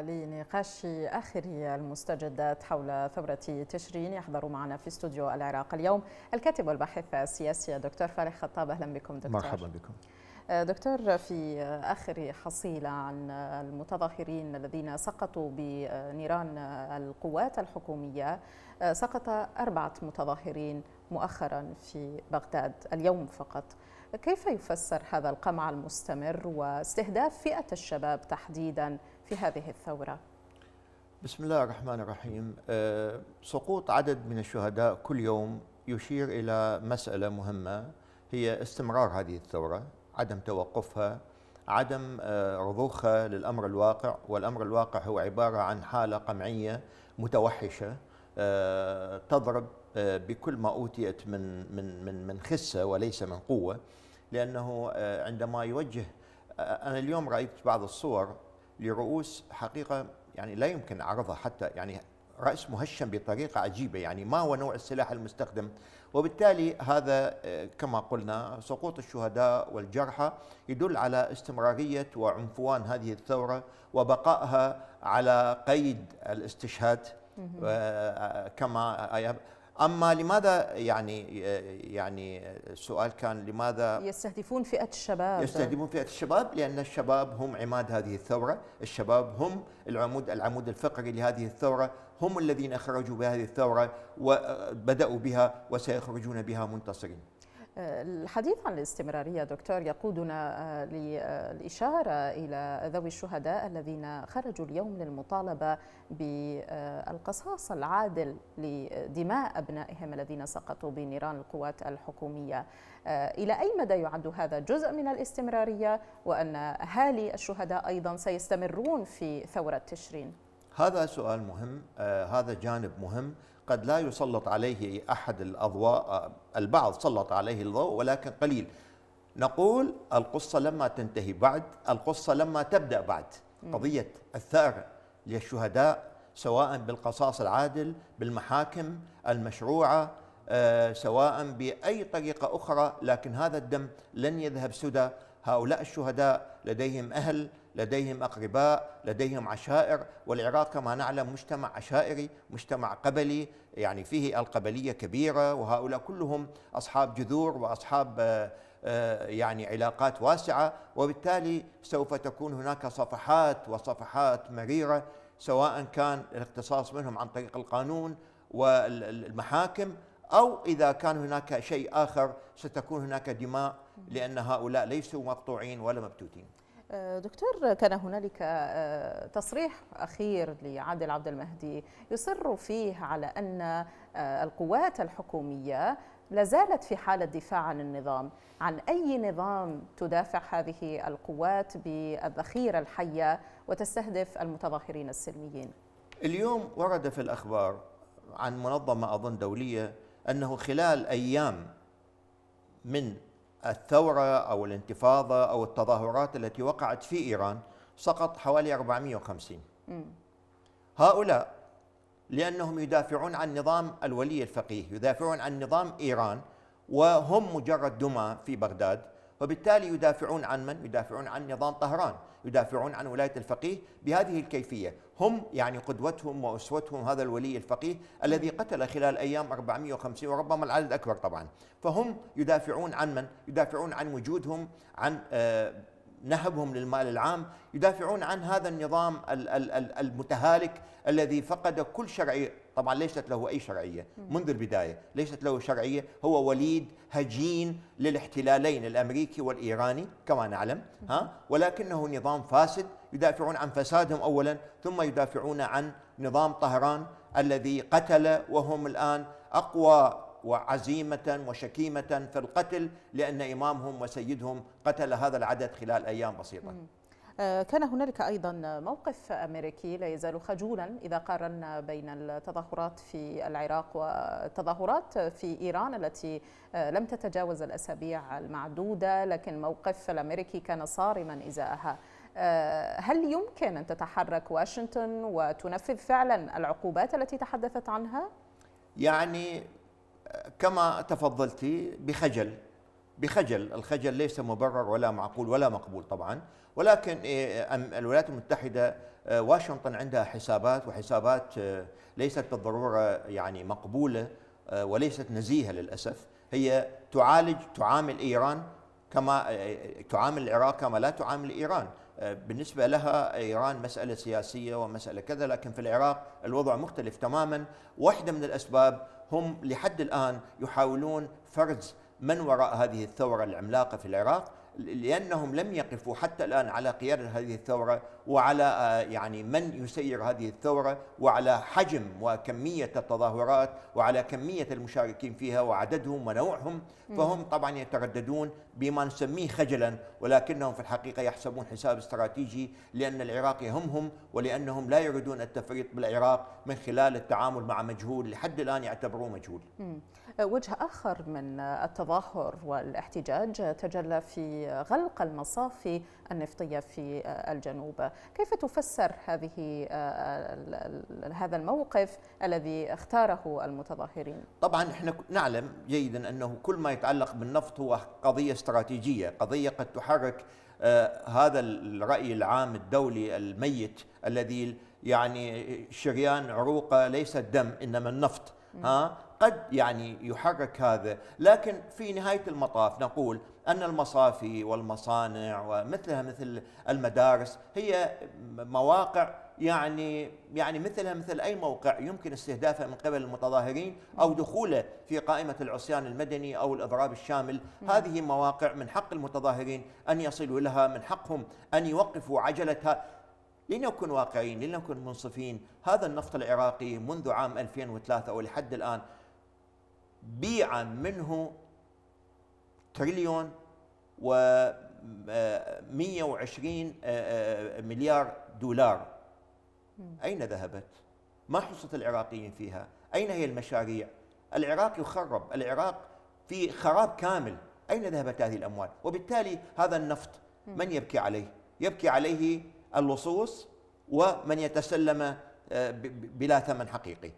لنقاش آخر المستجدات حول ثورة تشرين يحضر معنا في استوديو العراق اليوم الكاتب والباحث السياسي دكتور فارح خطاب أهلا بكم دكتور مرحبا بكم دكتور في آخر حصيلة عن المتظاهرين الذين سقطوا بنيران القوات الحكومية سقط أربعة متظاهرين مؤخرا في بغداد اليوم فقط كيف يفسر هذا القمع المستمر واستهداف فئة الشباب تحديدا في هذه الثورة؟ بسم الله الرحمن الرحيم آه، سقوط عدد من الشهداء كل يوم يشير إلى مسألة مهمة هي استمرار هذه الثورة عدم توقفها عدم آه، رضوخها للأمر الواقع والأمر الواقع هو عبارة عن حالة قمعية متوحشة آه، تضرب بكل ما أوتيت من من من من خسة وليس من قوة لأنه عندما يوجه أنا اليوم رأيت بعض الصور لرؤوس حقيقه يعني لا يمكن عرضها حتى يعني راس مهشم بطريقه عجيبه يعني ما هو نوع السلاح المستخدم وبالتالي هذا آه، كما قلنا سقوط الشهداء والجرحى يدل على استمراريه وعنفوان هذه الثوره وبقائها على قيد الاستشهاد آه، آه، كما اما لماذا يعني يعني السؤال كان لماذا يستهدفون فئه الشباب يستهدفون فئه الشباب لان الشباب هم عماد هذه الثوره، الشباب هم العمود العمود الفقري لهذه الثوره، هم الذين خرجوا بهذه الثوره وبداوا بها وسيخرجون بها منتصرين. الحديث عن الاستمرارية دكتور يقودنا آه، للإشارة آه، إلى ذوي الشهداء الذين خرجوا اليوم للمطالبة بالقصاص آه، العادل لدماء أبنائهم الذين سقطوا بنيران القوات الحكومية إلى أي مدى يعد هذا جزء من الاستمرارية وأن أهالي الشهداء أيضا سيستمرون في ثورة تشرين؟ هذا سؤال مهم آه، هذا جانب مهم قد لا يسلط عليه احد الاضواء آه، البعض سلط عليه الضوء ولكن قليل نقول القصه لما تنتهي بعد القصه لما تبدا بعد قضيه الثار للشهداء سواء بالقصاص العادل بالمحاكم المشروعه آه، سواء باي طريقه اخرى لكن هذا الدم لن يذهب سدى هؤلاء الشهداء لديهم أهل لديهم أقرباء لديهم عشائر والعراق كما نعلم مجتمع عشائري مجتمع قبلي يعني فيه القبلية كبيرة وهؤلاء كلهم أصحاب جذور وأصحاب آه، آه، يعني علاقات واسعة وبالتالي سوف تكون هناك صفحات وصفحات مريرة سواء كان الاختصاص منهم عن طريق القانون والمحاكم أو إذا كان هناك شيء آخر ستكون هناك دماء لأن هؤلاء ليسوا مقطوعين ولا مبتوتين أه، دكتور كان هنالك أه، تصريح أخير لعادل عبد المهدي يصر فيه على أن أه، القوات الحكومية لازالت في حالة دفاع عن النظام عن أي نظام تدافع هذه القوات بالذخيرة الحية وتستهدف المتظاهرين السلميين اليوم ورد في الأخبار عن منظمة أظن دولية أنه خلال أيام من الثورة أو الانتفاضة أو التظاهرات التي وقعت في إيران سقط حوالي 450 هؤلاء لأنهم يدافعون عن نظام الولي الفقيه يدافعون عن نظام إيران وهم مجرد دمى في بغداد وبالتالي يدافعون عن من؟ يدافعون عن نظام طهران يدافعون عن ولاية الفقيه بهذه الكيفية هم يعني قدوتهم وأسوتهم هذا الولي الفقيه الذي قتل خلال أيام 450 وربما العدد أكبر طبعا فهم يدافعون عن من؟ يدافعون عن وجودهم عن آه، نهبهم للمال العام يدافعون عن هذا النظام المتهالك الذي فقد كل شرعي طبعا ليست له أي شرعية منذ البداية ليست له شرعية هو وليد هجين للاحتلالين الأمريكي والإيراني كما نعلم ها ولكنه نظام فاسد يدافعون عن فسادهم أولا ثم يدافعون عن نظام طهران الذي قتل وهم الآن أقوى وعزيمة وشكيمة في القتل لأن إمامهم وسيدهم قتل هذا العدد خلال أيام بسيطة آه، كان هنالك أيضا موقف أمريكي لا يزال خجولا إذا قارنا بين التظاهرات في العراق والتظاهرات في إيران التي آه، لم تتجاوز الأسابيع المعدودة لكن الموقف الأمريكي كان صارما إزاءها آه، هل يمكن أن تتحرك واشنطن وتنفذ فعلا العقوبات التي تحدثت عنها؟ يعني كما تفضلتي بخجل بخجل الخجل ليس مبرر ولا معقول ولا مقبول طبعا ولكن إيه، الولايات المتحدة آه، واشنطن عندها حسابات وحسابات آه، ليست بالضرورة يعني مقبولة آه، وليست نزيهة للأسف هي تعالج تعامل إيران كما تعامل العراق كما لا تعامل إيران بالنسبة لها إيران مسألة سياسية ومسألة كذا لكن في العراق الوضع مختلف تماما واحدة من الأسباب هم لحد الآن يحاولون فرز من وراء هذه الثورة العملاقة في العراق لأنهم لم يقفوا حتى الآن على قيادة هذه الثورة وعلى آه، يعني من يسير هذه الثورة وعلى حجم وكمية التظاهرات وعلى كمية المشاركين فيها وعددهم ونوعهم فهم طبعا يترددون بما نسميه خجلا ولكنهم في الحقيقة يحسبون حساب استراتيجي لأن العراق يهمهم ولأنهم لا يريدون التفريط بالعراق من خلال التعامل مع مجهول لحد الآن يعتبروه مجهول وجه آخر من التظاهر والاحتجاج تجلى في غلق المصافي النفطية في الجنوب كيف تفسر هذه هذا الموقف الذي اختاره المتظاهرين طبعا احنا نعلم جيدا أنه كل ما يتعلق بالنفط هو قضية استراتيجية قضية قد تحرك آه، هذا الرأي العام الدولي الميت الذي يعني شريان عروقه ليس الدم إنما النفط ها قد يعني يحرك هذا لكن في نهاية المطاف نقول أن المصافي والمصانع ومثلها مثل المدارس هي مواقع يعني يعني مثلها مثل أي موقع يمكن استهدافه من قبل المتظاهرين أو دخوله في قائمة العصيان المدني أو الإضراب الشامل هذه مواقع من حق المتظاهرين أن يصلوا لها من حقهم أن يوقفوا عجلتها، لنكن واقعيين لنكن منصفين هذا النفط العراقي منذ عام 2003 أو لحد الآن بيع منه تريليون و 120 آه، آه، مليار دولار أين ذهبت؟ ما حصة العراقيين فيها؟ أين هي المشاريع؟ العراق يخرب العراق في خراب كامل أين ذهبت هذه الأموال؟ وبالتالي هذا النفط من يبكي عليه؟ يبكي عليه اللصوص ومن يتسلم آه، بلا ثمن حقيقي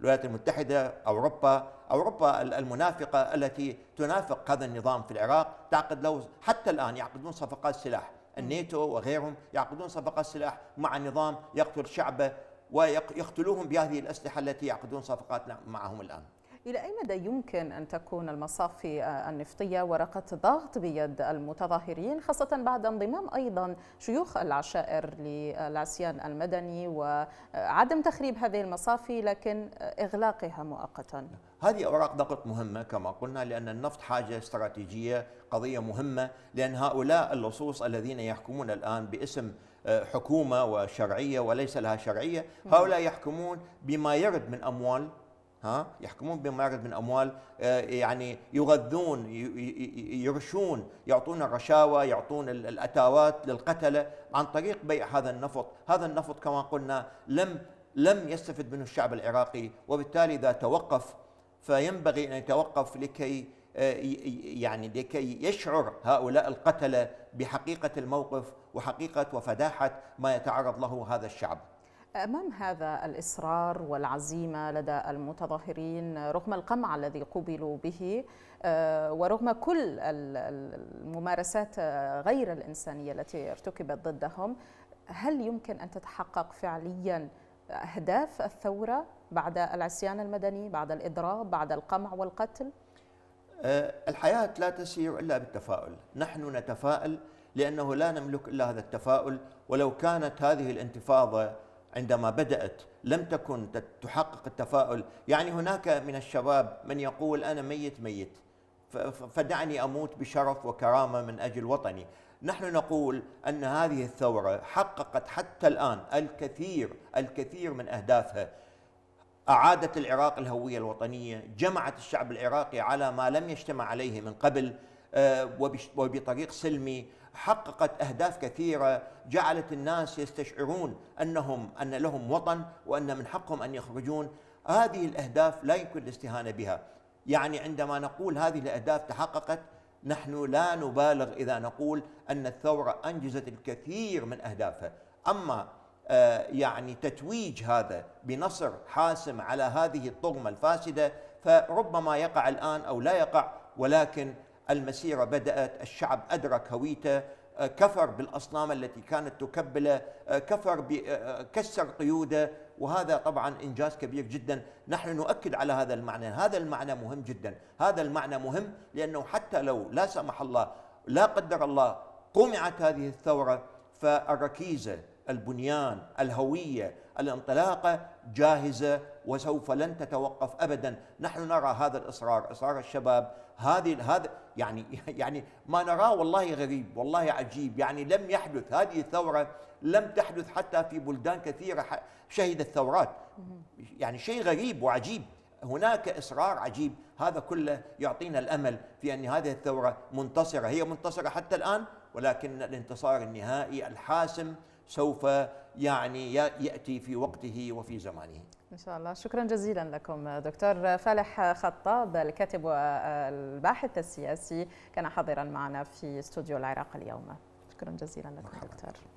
الولايات المتحدة أوروبا أوروبا المنافقة التي تنافق هذا النظام في العراق تعقد لو حتى الآن يعقدون صفقات سلاح الناتو وغيرهم يعقدون صفقات سلاح مع نظام يقتل شعبه ويقتلوهم بهذه الأسلحة التي يعقدون صفقات معهم الآن إلى أي مدى يمكن أن تكون المصافي آه، النفطية ورقة ضغط بيد المتظاهرين خاصة بعد انضمام أيضا شيوخ العشائر للعصيان المدني وعدم تخريب هذه المصافي لكن إغلاقها مؤقتا هذه أوراق ضغط مهمة كما قلنا لأن النفط حاجة استراتيجية قضية مهمة لأن هؤلاء اللصوص الذين يحكمون الآن باسم آه، حكومة وشرعية وليس لها شرعية هؤلاء يحكمون بما يرد من أموال ها يحكمون بمارد من اموال آه، يعني يغذون يرشون يعطون الرشاوى يعطون الاتاوات للقتله عن طريق بيع هذا النفط هذا النفط كما قلنا لم لم يستفد منه الشعب العراقي وبالتالي اذا توقف فينبغي ان يتوقف لكي آه، يعني لكي يشعر هؤلاء القتله بحقيقه الموقف وحقيقه وفداحه ما يتعرض له هذا الشعب أمام هذا الإصرار والعزيمة لدى المتظاهرين رغم القمع الذي قبلوا به آه، ورغم كل الممارسات غير الإنسانية التي ارتكبت ضدهم هل يمكن أن تتحقق فعليا أهداف الثورة بعد العصيان المدني بعد الإضراب بعد القمع والقتل؟ آه، الحياة لا تسير إلا بالتفاؤل نحن نتفائل لأنه لا نملك إلا هذا التفاؤل ولو كانت هذه الانتفاضة عندما بدأت لم تكن تحقق التفاؤل يعني هناك من الشباب من يقول أنا ميت ميت فدعني أموت بشرف وكرامة من أجل وطني نحن نقول أن هذه الثورة حققت حتى الآن الكثير الكثير من أهدافها أعادت العراق الهوية الوطنية جمعت الشعب العراقي على ما لم يجتمع عليه من قبل آه، وبطريق سلمي حققت أهداف كثيرة جعلت الناس يستشعرون أنهم أن لهم وطن وأن من حقهم أن يخرجون هذه الأهداف لا يمكن الاستهانة بها يعني عندما نقول هذه الأهداف تحققت نحن لا نبالغ إذا نقول أن الثورة أنجزت الكثير من أهدافها أما آه، يعني تتويج هذا بنصر حاسم على هذه الطغمة الفاسدة فربما يقع الآن أو لا يقع ولكن المسيرة بدأت الشعب أدرك هويته آه، كفر بالأصنام التي كانت تكبله آه، كفر آه، كسر قيوده وهذا طبعا إنجاز كبير جدا نحن نؤكد على هذا المعنى هذا المعنى مهم جدا هذا المعنى مهم لأنه حتى لو لا سمح الله لا قدر الله قمعت هذه الثورة فالركيزة البنيان الهوية الانطلاقة جاهزة وسوف لن تتوقف أبدا نحن نرى هذا الإصرار إصرار الشباب هذه هذا يعني يعني ما نراه والله غريب والله عجيب يعني لم يحدث هذه الثورة لم تحدث حتى في بلدان كثيرة شهدت ثورات يعني شيء غريب وعجيب هناك إصرار عجيب هذا كله يعطينا الأمل في أن هذه الثورة منتصرة هي منتصرة حتى الآن ولكن الانتصار النهائي الحاسم سوف يعني ياتي في وقته وفي زمانه. ان شاء الله، شكرا جزيلا لكم دكتور فالح خطاب الكاتب والباحث السياسي كان حاضرا معنا في استوديو العراق اليوم. شكرا جزيلا لكم مرحبا. دكتور.